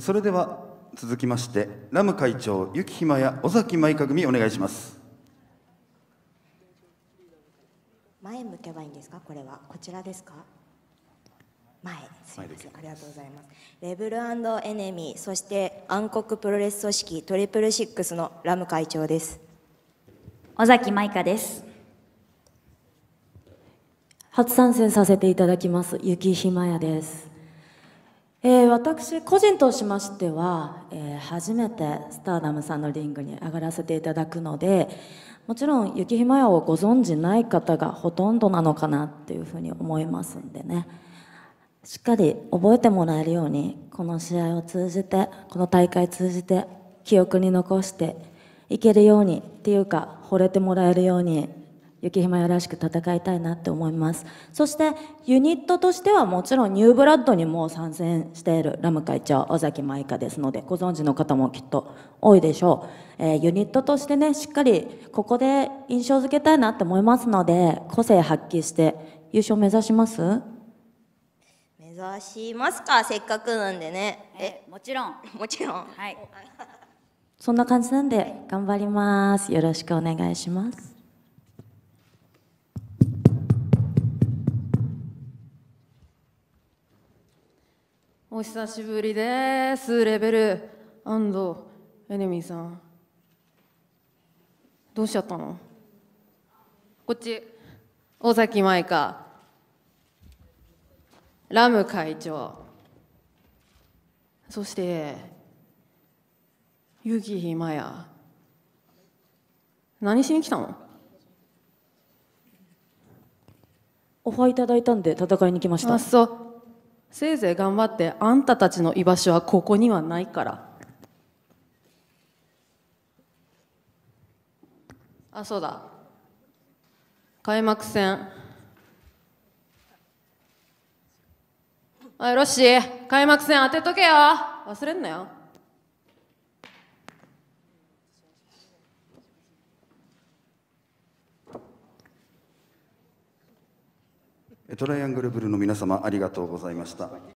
それでは続きましてラム会長雪ひまや尾崎舞香組お願いします前向けばいいんですかこれはこちらですか前すいませんありがとうございますレブルエネミーそして暗黒プロレス組織トリプルシックスのラム会長です尾崎舞香です初参戦させていただきます雪ひまやですえー、私個人としましては、えー、初めてスターダムさんのリングに上がらせていただくのでもちろん雪ひまやをご存じない方がほとんどなのかなっていうふうに思いますんでねしっかり覚えてもらえるようにこの試合を通じてこの大会通じて記憶に残していけるようにっていうか惚れてもらえるように雪ひよらしく戦いたいなって思いますそしてユニットとしてはもちろんニューブラッドにも参戦しているラム会長尾崎舞香ですのでご存知の方もきっと多いでしょう、えー、ユニットとしてねしっかりここで印象付けたいなって思いますので個性発揮して優勝目指します目指しますかせっかくなんでね、えー、もちろんもちろんはいそんな感じなんで頑張りますよろしくお願いしますお久しぶりです、レベルエネミーさん。どうしちゃったのこっち、尾崎舞香、ラム会長、そして、ユキヒマヤ。何しに来たのオファーいただいたんで戦いに来ました。あ、そう。せいぜい頑張ってあんたたちの居場所はここにはないからあそうだ開幕戦おいロッシー開幕戦当てとけよ忘れんなよトライアングルブルーの皆様ありがとうございました。